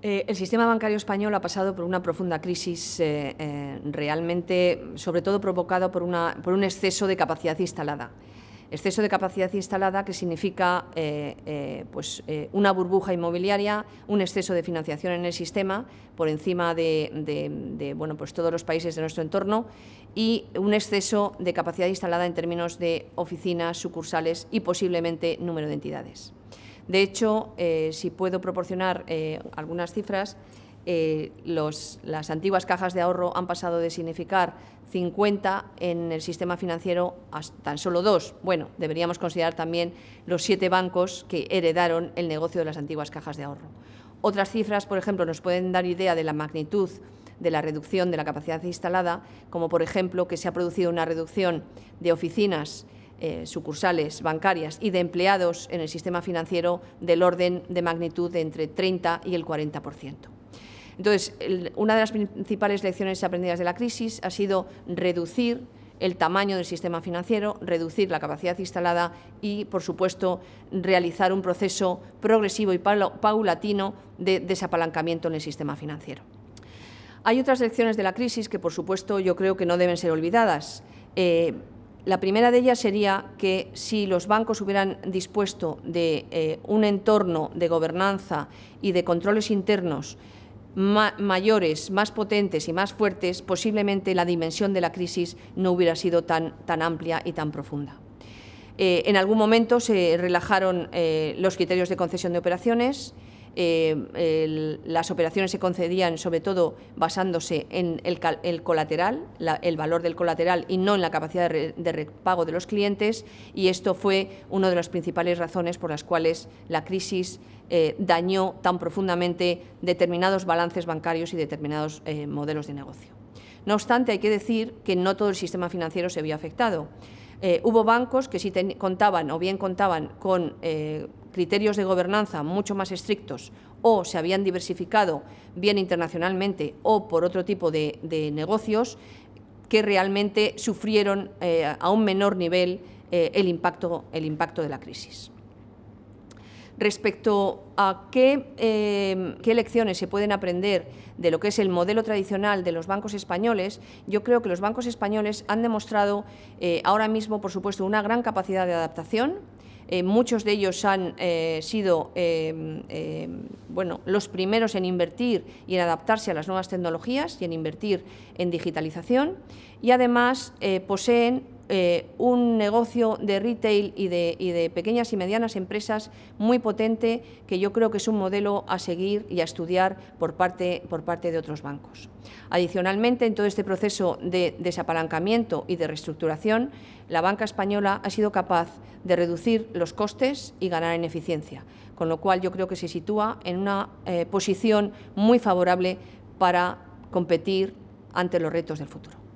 Eh, el sistema bancario español ha pasado por una profunda crisis eh, eh, realmente, sobre todo provocada por, un exceso de capacidad instalada. Exceso de capacidad instalada que significa pues, una burbuja inmobiliaria, un exceso de financiación en el sistema por encima de, de pues, todos los países de nuestro entorno y un exceso de capacidad instalada en términos de oficinas, sucursales y posiblemente número de entidades. De hecho, eh, si puedo proporcionar eh, algunas cifras, eh, las antiguas cajas de ahorro han pasado de significar 50 en el sistema financiero a tan solo dos. Bueno, deberíamos considerar también los siete bancos que heredaron el negocio de las antiguas cajas de ahorro. Otras cifras, por ejemplo, nos pueden dar idea de la magnitud de la reducción de la capacidad instalada, como por ejemplo que se ha producido una reducción de oficinas eh, sucursales bancarias y de empleados en el sistema financiero del orden de magnitud de entre 30 y el 40%. Entonces, una de las principales lecciones aprendidas de la crisis ha sido reducir el tamaño del sistema financiero, reducir la capacidad instalada y, por supuesto, realizar un proceso progresivo y paulatino de desapalancamiento en el sistema financiero. Hay otras lecciones de la crisis que, por supuesto, yo creo que no deben ser olvidadas. Eh, la primera de ellas sería que si los bancos hubieran dispuesto de eh, un entorno de gobernanza y de controles internos mayores, más potentes y más fuertes, posiblemente la dimensión de la crisis no hubiera sido tan, tan amplia y tan profunda. Eh, en algún momento se relajaron eh, los criterios de concesión de operaciones, eh, las operaciones se concedían sobre todo basándose en el, colateral, el valor del colateral y no en la capacidad de, repago de los clientes y esto fue una de las principales razones por las cuales la crisis eh, dañó tan profundamente determinados balances bancarios y determinados eh, modelos de negocio. No obstante, hay que decir que no todo el sistema financiero se vio afectado. hubo bancos que sí contaban o bien contaban con criterios de gobernanza mucho más estrictos o se habían diversificado bien internacionalmente o por otro tipo de, negocios que realmente sufrieron eh, a un menor nivel eh, el, impacto, el impacto de la crisis. Respecto a qué, eh, qué, lecciones se pueden aprender de lo que es el modelo tradicional de los bancos españoles, yo creo que los bancos españoles han demostrado ahora mismo, por supuesto, una gran capacidad de adaptación eh, muchos de ellos han eh, sido eh, bueno, los primeros en invertir y en adaptarse a las nuevas tecnologías y en invertir en digitalización y además poseen eh, un negocio de retail y de, pequeñas y medianas empresas muy potente que yo creo que es un modelo a seguir y a estudiar por parte, por parte de otros bancos. Adicionalmente, en todo este proceso de desapalancamiento y de reestructuración, la banca española ha sido capaz de reducir los costes y ganar en eficiencia, con lo cual yo creo que se sitúa en una eh, posición muy favorable para competir ante los retos del futuro.